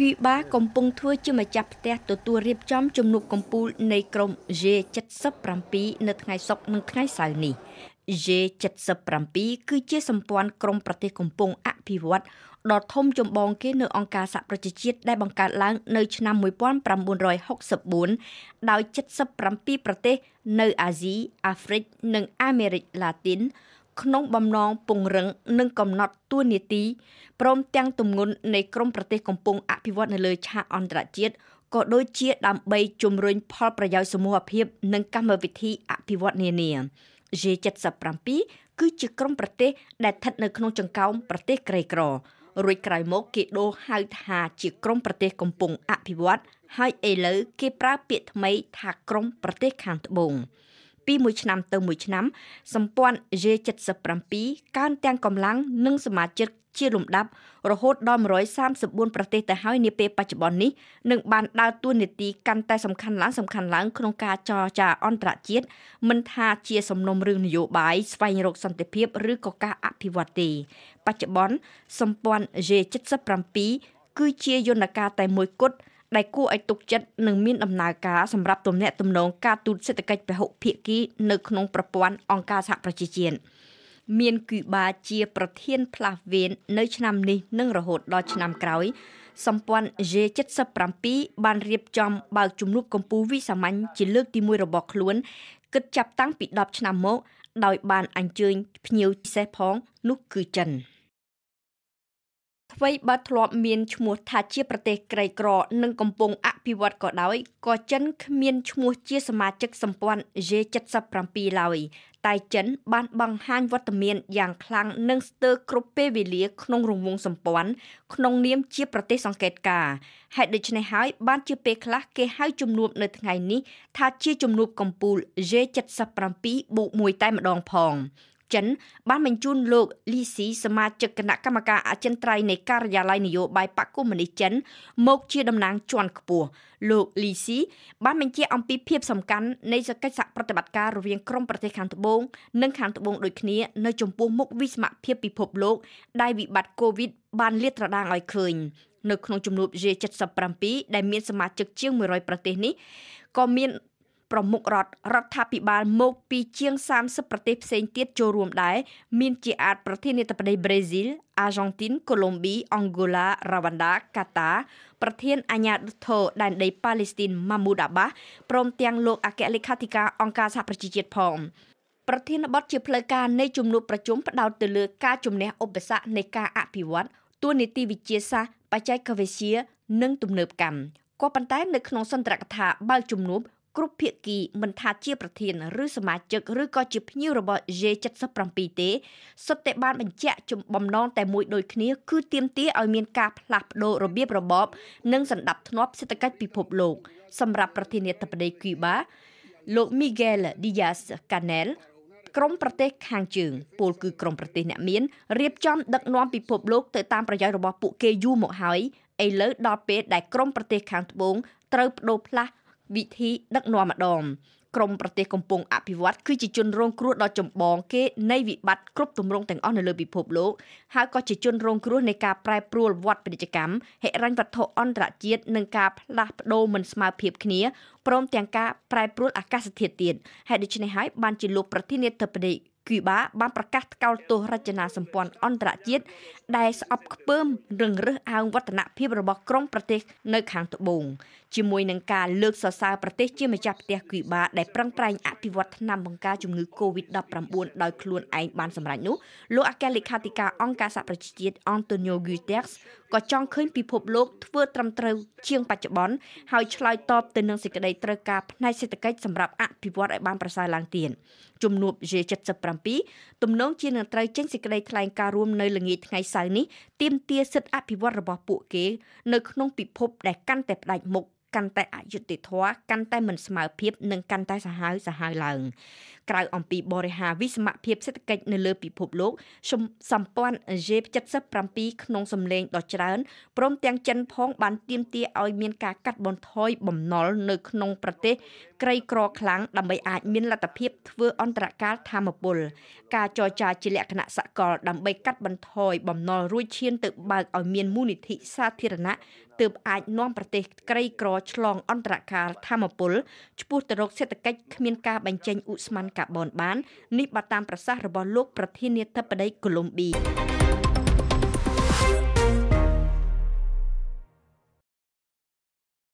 គីបាកំពុងធ្វើជាម្ចាស់ផ្ទះទទួលរៀបចំជំនួបកំពូលនៃក្រុម G77 នៅថ្ងៃសុក្រនិងថ្ងៃសៅរ៍នេះ G77 គឺជាសម្ព័ន្ធក្រុមប្រទេសកំពុងអភិវឌ្ឍដ៏ធំចម្បងគេនៅអង្គការសហប្រជាជាតិដែលបង្កើតឡើងនៅឆ្នាំ1964ដោយ77ប្រទេស នៅអាស៊ីអាហ្វ្រិកនិងអាមេរិកឡាទីនក្នុងបំណងពង្រឹងនិងកំណត់ទួលនីតិព្រមទាំងទម្ងន់នៃក្រមប្រទេសកំពុងអភិវឌ្ឍនៅលើឆាកអន្តរជាតិក៏ដូចជាដើម្បីជំរុញផលប្រយោជន៍សមូហភាពនិងកម្មវិធីអភិវឌ្ឍនានា G77 គឺជាក្រុមប្រទេសដែលស្ថិតនៅក្នុងចង្កោមប្រទេសក្រីក្ររួចក្រោយមកគេដូរហៅថាជាក្រុមប្រទេសកំពុងអភិវឌ្ឍហើយឥឡូវគេប្រើពាក្យថ្មីថាក្រុមប្រទេសខាងត្បូងពីមួយឆ្នាំទៅមួយឆ្នាំសម្ព័ន្ធ G77 កើនទាំងកម្លាំងនិងសមាជិកជាលំដាប់រហូតដល់134ប្រទេសទៅហើយនាពេលបច្ចុប្បន្ននេះនឹងបានដើរតួនាទីកាន់តែសំខាន់ឡើងសំខាន់ឡើងក្នុងការចរចាអន្តរជាតិមិនថាជា សំណុំរឿងនយោបាយស្វែងរកសន្តិភាព ឬក៏ការអភិវឌ្ឍទេបច្ចុប្បន្នសម្ព័ន្ធ G77 គឺ ជាយន្តការតែមួយគត់ដែលគួរឲ្យទុកចិត្តនិងមានដំណើរការសម្រាប់ទំនាក់ទំនងការទូតសេដ្ឋកិច្ចពហុភាគីនៅក្នុងប្រព័ន្ធអង្គការសហប្រជាជាតិមានគូបាជាប្រធាន ផ្លាស់វៀននៅឆ្នាំនេះ និងរហូតដល់ឆ្នាំក្រោយសម្ព័ន្ធ G77 បានរៀបចំបើកជំនួបកម្ពុជាវិសាមញ្ញជាលើកទី1របស់ខ្លួនគិតចាប់តាំងពី10ឆ្នាំមក ដោយ បានអញ្ជើញ ភ្ញៀវពិសេសផងនោះគឺចិន។ថ្មីបើធ្លាប់មានឈ្មោះថាជាប្រទេសក្រីក្រនិងកំពុងអភិវឌ្ឍក៏ដោយក៏ចិនគ្មានឈ្មោះជាសមាជិកសម្ព័ន្ធ G77 ឡើយ តែចិន បានបង្ហាញវត្តមានយ៉ាងខ្លាំងនិងស្ទើរគ្រប់ពេលវេលាក្នុងរង្វង់សម្ព័ន្ធក្នុងនាមជាប្រទេសសង្កេតការហេតុដូច្នេះហើយបានជាពេលខ្លះគេហៅជំនួបនៅថ្ងៃនេះថាជាជំនួបកំពូល G77 បូក1តែម្ដងផងចិនបានបញ្ជូនលោកលីស៊ីសមាជិកគណៈកម្មការអចិន្ត្រៃយ៍នៃការិយាល័យនយោបាយបកគមនីចិនមក ជាតំណាងជាន់ខ្ពស់លោកលីស៊ីបានបញ្ជាអំពីភាពសំខាន់នៃសកិច្ចសហប្រតិបត្តិការរវាងក្រមប្រទេសខាងត្បូងនិងខាងត្បូងដូចគ្នានៅចំពោះមុខវិស្មភាពពិភពលោកដែលវិបត្តិ COVID បានលាតត្រដាងឲ្យឃើញនៅក្នុងជំនួប G77 ដែលមានសមាជិកជាង100ប្រទេសនេះក៏មានប្រមុខរដ្ឋរដ្ឋាភិបាល មកពីជាង30ប្រទេសផ្សេងទៀតចូលរួមដែរមានជាអាចប្រធានាធិបតី ប្រេស៊ីលអាយ៉ង់ទីនកូឡុំប៊ីអង់ហ្គូឡារ៉ាវ៉ាន់ដាកាតាប្រធានអាញាធិបតេយ្យដែនដីប៉ាឡេស្ទីនម៉ាមូដាបាព្រមទាំងលោកអគ្គលេខាធិការអង្គការសហប្រជាជាតិផងប្រធានបទជាផ្លូវការនៃជំនួបប្រជុំផ្ដោតទៅលើការជំនះឧបសគ្គនៃការអភិវឌ្ឍទួលនីតិវិទ្យាសាស្ត្របច្ចេកវិទ្យានិងទំនើបកម្មក៏ប៉ុន្តែ នៅក្នុងសន្ទរកថាបើកជំនួបគ្រប់ភាគីមិនថាជា ប្រធាន ឬសមាជិកឬក៏ជាភ្ញៀវរបស់ G77 ទេសុទ្ធតែបានបញ្ជាក់ចំបំណងតែមួយដូចគ្នា គឺទាមទារឲ្យមានការផ្លាស់ប្ដូររបៀបរបបនិងសន្តិភាពសេដ្ឋកិច្ចពិភពលោកសម្រាប់ប្រធានាធិបតីគូបា លោក Miguel Diaz Canel ក្រមប្រទេស ខាងជើងពលគឺក្រមប្រទេសអ្នកមានរៀបចំដឹកនាំពិភពលោក ទៅតាមប្រយោជន៍របស់ពួកគេយូរមកហើយឥឡូវដល់ពេលដែលក្រមប្រទេសខាងត្បូងត្រូវបដូរផ្លាស់វិធីដឹកនាំម្ដងក្រមប្រទេសកំពុងអភិវឌ្ឍគឺជាជនរងគ្រោះដ៏ចម្បងគេនៃវិបត្តិគ្រប់ទម្រង់ទាំងអស់នៅលើពិភពលោកហើយក៏ជាជនរងគ្រោះនៃការប្រែប្រួលវដ្តពាណិជ្ជកម្មហិរញ្ញវត្ថុអន្តរជាតិនិងការផ្លាស់ប្ដូរមិនស្មើភាពគ្នាព្រមទាំងការប្រែប្រួលអាកាសធាតុទៀតហើយដូច្នេះហើយបានជាលោកប្រធានាធិបតីគូបាបានប្រកាសថ្កោលទោសរចនាសម្ព័ន្ធអន្តរជាតិដែលស្អប់ខ្ពើមរឹងរើសអាងវឌ្ឍនភាពរបស់ក្រុមប្រទេស នៅ ខាងត្បូងជាមួយនឹងការលើកសរសើរប្រទេសជាម្ចាស់ផ្ទះគូបាដែលប្រឹងប្រែងអភិវឌ្ឍថ្នាំបង្ការជំងឺ Covid-19 ដោយខ្លួនឯងបានសម្រេចនោះលោកអគ្គលេខាធិការអង្គការសហប្រជាជាតិ Antonio Guterres ក៏ចង់ឃើញពិភពលោកធ្វើត្រឹមត្រូវជាងបច្ចុប្បន្នហើយឆ្លើយតបទៅនឹងសេចក្តីត្រូវការផ្នែកសេដ្ឋកិច្ចសម្រាប់អភិវឌ្ឍឲ្យបានប្រសើរឡើងទៀតជំនួប G78 2017ទំនងជានឹងត្រូវចេញសេចក្តីថ្លែងការណ៍រួមនៅល្ងាចថ្ងៃសៅរ៍នេះទាមទារសិទ្ធិអភិវឌ្ឍរបស់ពួកគេនៅក្នុងពិភពដែលកាន់តែផ្ដាច់មុខកាន់តែអយុត្តិធម៌កាន់តែមិនស្មើភាពនិងកាន់តែសាហាវសាហាវឡើងក្រៅអំពីបរិហាវិសមភាពសេដ្ឋកិច្ចនៅលើពិភពលោកសម្ព័ន្ធ G77 ក្នុងសម្លេងដ៏ច្រើនព្រមទាំងចិនផងបានទាមទារឲ្យមានការកាត់បន្ថយបំណុលនៅក្នុងប្រទេសក្រីក្រខ្លាំងដើម្បីអាចមានលទ្ធភាពធ្វើអន្តរកាលធម្មពលការចរចាជាលក្ខណៈសកលដើម្បីកាត់បន្ថយបំណុលរួចឈានទៅបើកឲ្យមានមូលនិធិសាធារណៈទើបអាចនាំប្រទេសក្រីក្រឆ្លងអន្តរកាលធម្មពលឆ្ពោះទៅរកសេដ្ឋកិច្ចគ្មានការបញ្ចេញឧស្ម័នកាបូនបាននេះបើតាមប្រសាសន៍របស់លោកប្រធានាធិបតីកូឡុំប៊ី